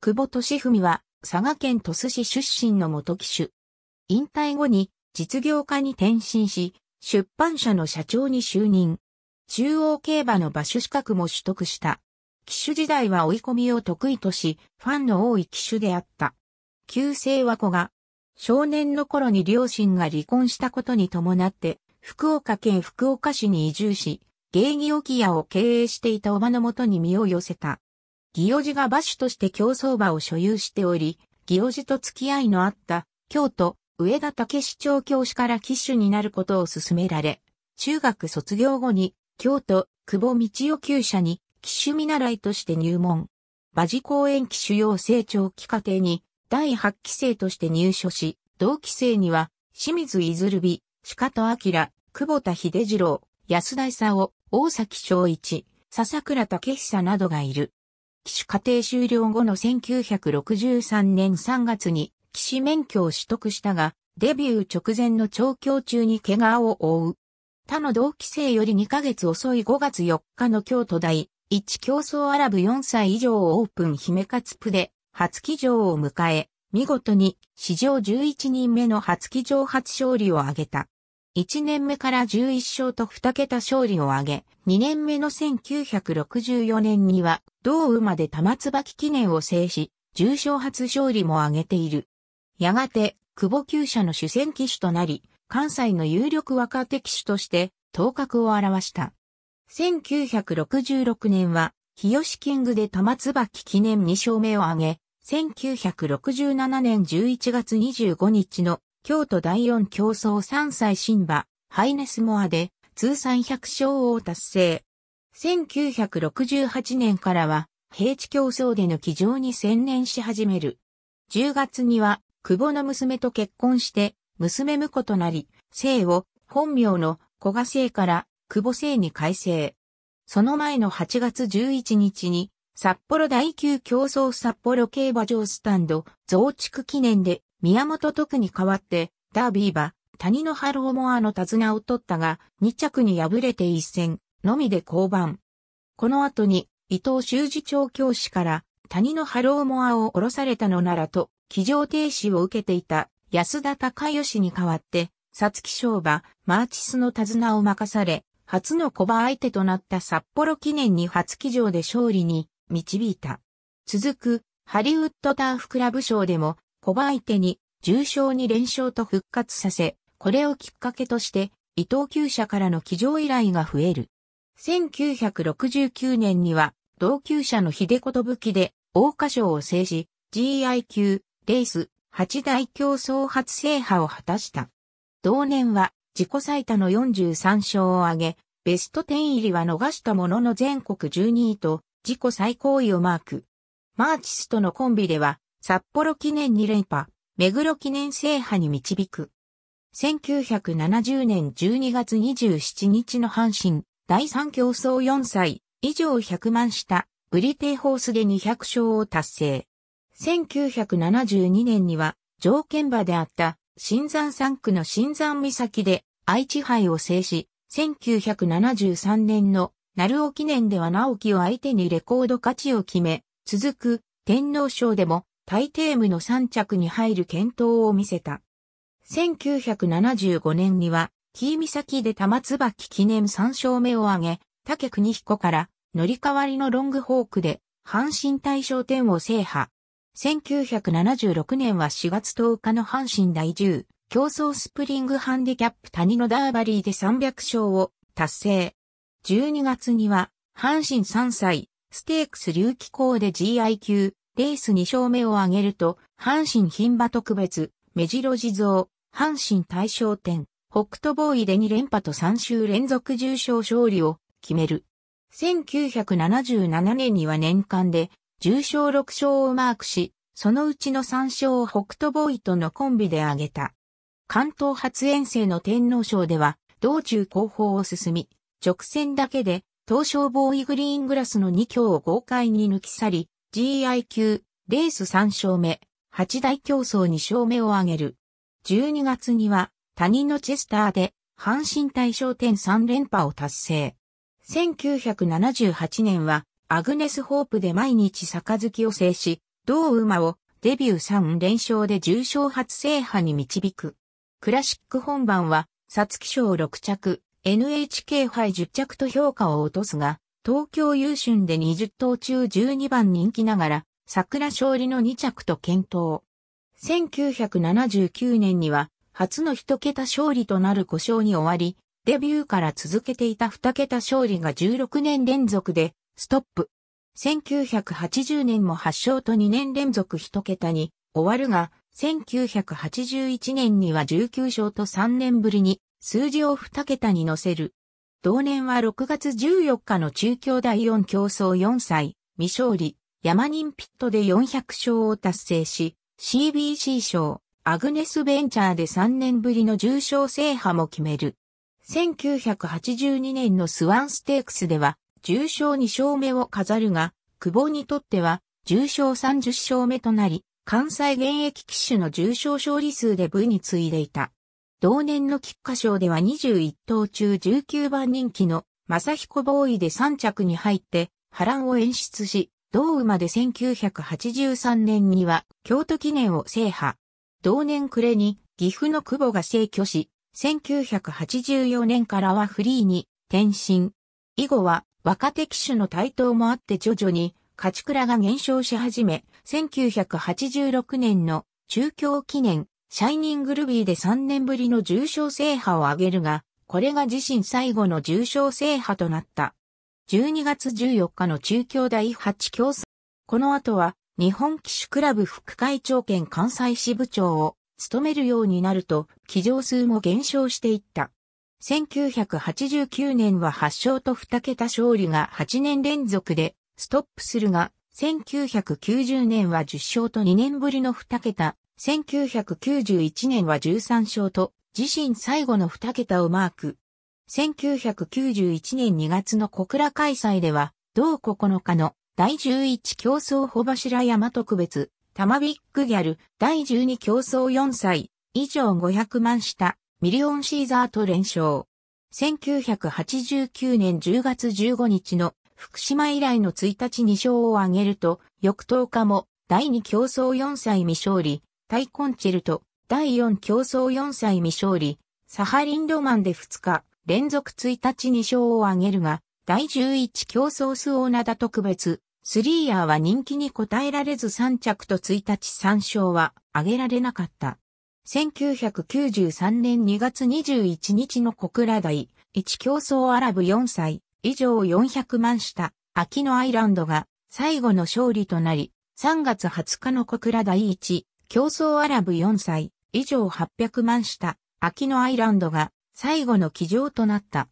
久保利文は佐賀県鳥栖市出身の元機種。引退後に実業家に転身し、出版社の社長に就任。中央競馬の馬主資格も取得した。騎手時代は追い込みを得意とし、ファンの多い騎手であった。旧姓は子が、少年の頃に両親が離婚したことに伴って、福岡県福岡市に移住し、芸妓置屋を経営していたおばのもとに身を寄せた。義王子が馬主として競走馬を所有しており、義王子と付き合いのあった京都、上田武市長教師から騎手になることを勧められ、中学卒業後に京都、久保道夫厩舎に騎手見習いとして入門。馬事公園騎手要成長期課程に第8期生として入所し、同期生には清水いずるび、鹿戸明、久保田秀次郎、安田勲、大崎昭一、笹倉武久などがいる。騎手課程終了後の1963年3月に騎士免許を取得したが、デビュー直前の調教中に怪我を負う。他の同期生より2ヶ月遅い5月4日の京都大、一競争アラブ4歳以上オープン姫勝プで初騎乗を迎え、見事に史上11人目の初騎乗初勝利を挙げた。1年目から11勝と2桁勝利を挙げ、2年目の1964年には、同馬で玉椿記念を制し、重賞初勝利も挙げている。やがて、久保球社の主戦騎手となり、関西の有力若手騎手として、頭角を現した。1966年は、日吉キングで玉椿記念2勝目を挙げ、1967年11月25日の京都第四競争3歳新馬、ハイネスモアで通算100勝を達成。1968年からは、平地競争での騎乗に専念し始める。10月には、久保の娘と結婚して、娘婿となり、姓を本名の古賀姓から久保姓に改正。その前の8月11日に、札幌第9競争札幌競馬場スタンド増築記念で宮本徳に代わって、ダービーバ、谷のハローモアの手綱を取ったが、2着に敗れて一戦、のみで降板。この後に、伊藤修二調教師から、谷のハローモアを降ろされたのならと、騎乗停止を受けていた安田隆義に代わって、皐月賞馬、マーチスの手綱を任され、初の小馬相手となった札幌記念に初騎乗で勝利に導いた。続く、ハリウッドターフクラブ賞でも、小相手に重賞に連勝と復活させ、これをきっかけとして、伊藤厩舎からの騎乗依頼が増える。1969年には、同級者の秀子と武器で、大花賞を制し、GI 級、レース、八大競争初制覇を果たした。同年は、自己最多の43勝を挙げ、ベスト10入りは逃したものの全国12位と、自己最高位をマーク。マーチスとのコンビでは、札幌記念2連覇、目黒記念制覇に導く。1970年12月27日の阪神、第3競争4歳、以上100万した、ブリテイホースで200勝を達成。1972年には、条件馬であった、新山3区の新山岬で、愛知杯を制し、1973年の、鳴尾記念では直樹を相手にレコード勝ちを決め、続く、天皇賞でも、大帝ムの3着に入る検討を見せた。1975年には、ミサ岬で玉椿記念3勝目を挙げ、竹国彦から乗り換わりのロングホークで阪神大賞典を制覇。1976年は4月10日の阪神第10競争スプリングハンディキャップ谷のダーバリーで300勝を達成。12月には阪神3歳ステークス隆起校で GI 級レース2勝目を挙げると、阪神牝馬特別、目白地蔵、阪神大賞典、ホ斗クトボーイで2連覇と3週連続重賞勝利を決める。1977年には年間で重賞6勝をマークし、そのうちの3勝を北斗ボーイとのコンビで挙げた。関東初遠征の天皇賞では、道中後方を進み、直線だけで、東証ボーイグリーングラスの2強を豪快に抜き去り、GI 級、レース3勝目、8大競争2勝目を挙げる。12月には、谷のチェスターで、阪神大賞点3連覇を達成。1978年は、アグネス・ホープで毎日杯を制し、同馬をデビュー3連勝で重賞初制覇に導く。クラシック本番は、皐月賞6着、NHK 杯10着と評価を落とすが、東京優春で20頭中12番人気ながら、桜勝利の2着と検討。1979年には、初の1桁勝利となる5勝に終わり、デビューから続けていた2桁勝利が16年連続で、ストップ。1980年も8勝と2年連続1桁に終わるが、1981年には19勝と3年ぶりに数字を2桁に乗せる。同年は6月14日の中京第四競争4歳、未勝利、山人ピットで400勝を達成し、CBC 賞、アグネスベンチャーで3年ぶりの重賞制覇も決める。1982年のスワンステークスでは、重賞2勝目を飾るが、久保にとっては、重賞30勝目となり、関西現役騎手の重賞勝利数で部に次いでいた。同年の菊花賞では21頭中19番人気の正彦ボーイで3着に入って波乱を演出し、同馬で1983年には京都記念を制覇。同年暮れに岐阜の久保が逝去し、1984年からはフリーに転身。以後は若手騎手の台頭もあって徐々に勝倉が減少し始め、1986年の中京記念シャイニングルビーで3年ぶりの重賞制覇を挙げるが、これが自身最後の重賞制覇となった。12月14日の中京第8競争。この後は、日本騎手クラブ副会長兼関西支部長を務めるようになると、騎乗数も減少していった。1989年は8勝と2桁勝利が8年連続でストップするが、1990年は10勝と2年ぶりの2桁1991年は13勝と、自身最後の2桁をマーク。1991年2月の小倉開催では、同9日の第11競争穂柱山特別、玉ビッグギャル、第12競争4歳、以上500万下、ミリオンシーザーと連勝。1989年10月15日の福島以来の1日2勝を挙げると、翌10日も第2競争4歳未勝利、タイコンチェルト、第4競争4歳未勝利、サハリンロマンで2日、連続1日2勝を挙げるが、第11競争スオーナダ特別、スリーヤーは人気に応えられず3着と1日3勝は挙げられなかった。1993年2月21日の小倉台、1競争アラブ4歳、以上400万下、秋のアイランドが最後の勝利となり、3月20日の小倉第1競争アラブ4歳、以上800万した、秋のアイランドが最後の騎乗となった。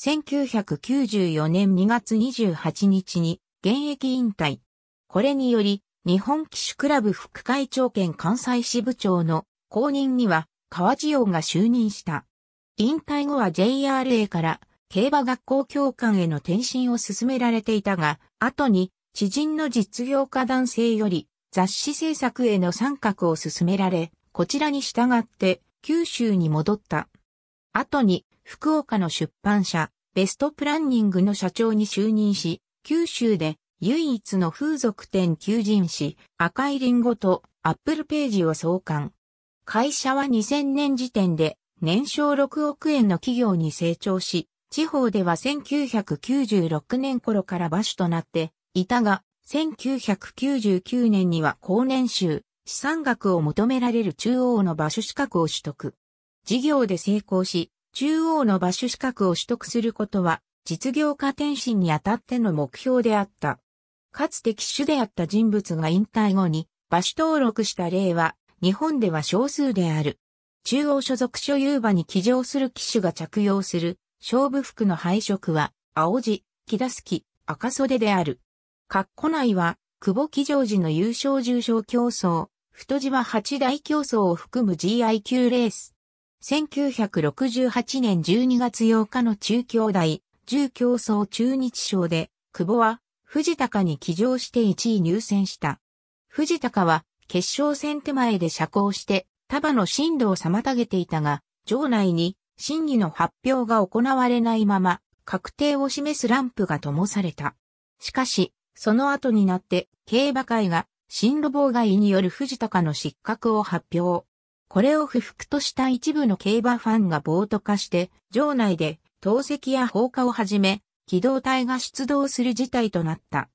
1994年2月28日に現役引退。これにより、日本騎手クラブ副会長兼関西支部長の後任には川地洋が就任した。引退後は JRA から競馬学校教官への転身を進められていたが、後に知人の実業家男性より雑誌制作への参画を進められ、こちらに従って九州に戻った。後に福岡の出版社、ベストプランニングの社長に就任し、九州で唯一の風俗店求人誌、赤いリンゴとアップルページを創刊。会社は2000年時点で年商6億円の企業に成長し、地方では1996年頃から場所となっていたが、1999年には高年収、資産額を求められる中央の場所資格を取得。事業で成功し、中央の場所資格を取得することは、実業家転身にあたっての目標であった。かつて機種であった人物が引退後に、場所登録した例は、日本では少数である。中央所属所有馬に騎乗する機種が着用する、勝負服の配色は、青地、木出す木、赤袖である。括弧内は、久保木常時の優勝重賞競争、太島八大競争を含む GI q レース。1968年12月8日の中京大、重競争中日賞で、久保は、藤高に騎乗して1位入選した。藤高は、決勝戦手前で射行して、束の進路を妨げていたが、場内に審議の発表が行われないまま、確定を示すランプが灯された。しかし、その後になって競馬会が進路妨害による藤高の失格を発表。これを不服とした一部の競馬ファンが暴徒化して、場内で投石や放火をはじめ、機動隊が出動する事態となった。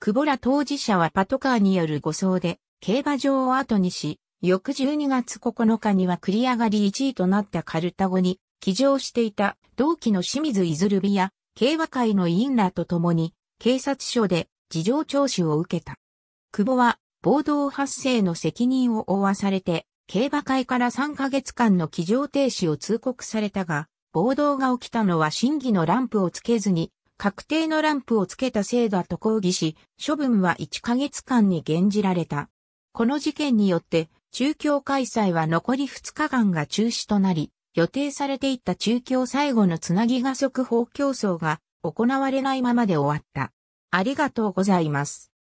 久保ら当事者はパトカーによる護送で、競馬場を後にし、翌12月9日には繰り上がり1位となったカルタゴに、騎乗していた同期の清水いずるびや、競馬会の委員らと共に、警察署で事情聴取を受けた。久保は暴動発生の責任を負わされて、競馬会から3ヶ月間の騎乗停止を通告されたが、暴動が起きたのは審議のランプをつけずに、確定のランプをつけたせいだと抗議し、処分は1ヶ月間に減じられた。この事件によって、中京開催は残り2日間が中止となり、予定されていた中京最後のつなぎが速報競争が行われないままで終わった。ありがとうございます。